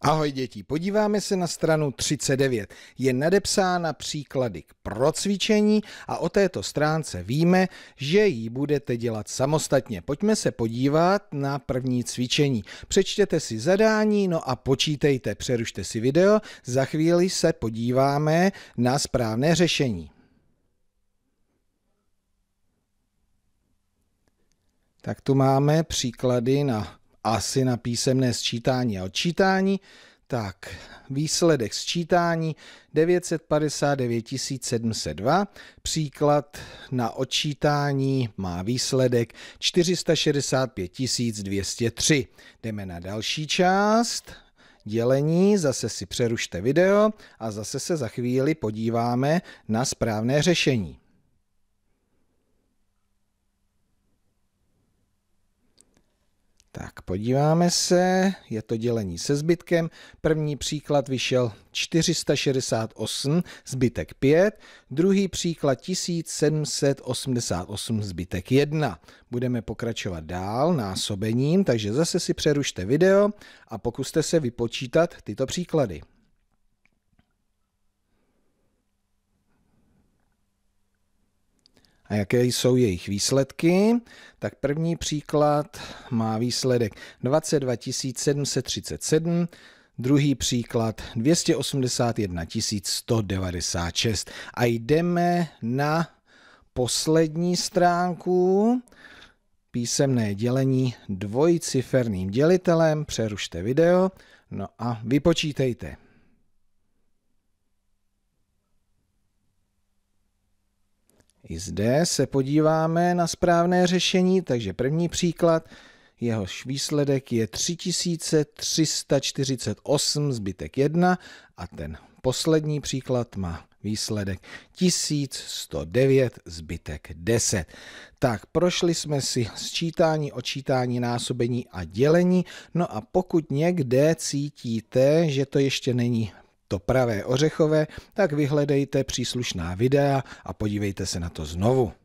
Ahoj děti, podíváme se na stranu 39. Je nadepsána příklady k procvičení a o této stránce víme, že ji budete dělat samostatně. Pojďme se podívat na první cvičení. Přečtěte si zadání, no a počítejte, přerušte si video, za chvíli se podíváme na správné řešení. Tak tu máme příklady na asi na písemné sčítání a odčítání, tak výsledek sčítání 959 702, příklad na odčítání má výsledek 465 203. Jdeme na další část, dělení, zase si přerušte video a zase se za chvíli podíváme na správné řešení. podíváme se, je to dělení se zbytkem. První příklad vyšel 468, zbytek 5, druhý příklad 1788, zbytek 1. Budeme pokračovat dál násobením, takže zase si přerušte video a pokuste se vypočítat tyto příklady. a jaké jsou jejich výsledky. Tak první příklad má výsledek 22 737, druhý příklad 281 196 a jdeme na poslední stránku písemné dělení dvojciferným dělitelem, přerušte video, no a vypočítejte. I zde se podíváme na správné řešení, takže první příklad, jehož výsledek je 3348 zbytek 1 a ten poslední příklad má výsledek 1109 zbytek 10. Tak, prošli jsme si sčítání, očítání, násobení a dělení. No a pokud někde cítíte, že to ještě není to pravé ořechové, tak vyhledejte příslušná videa a podívejte se na to znovu.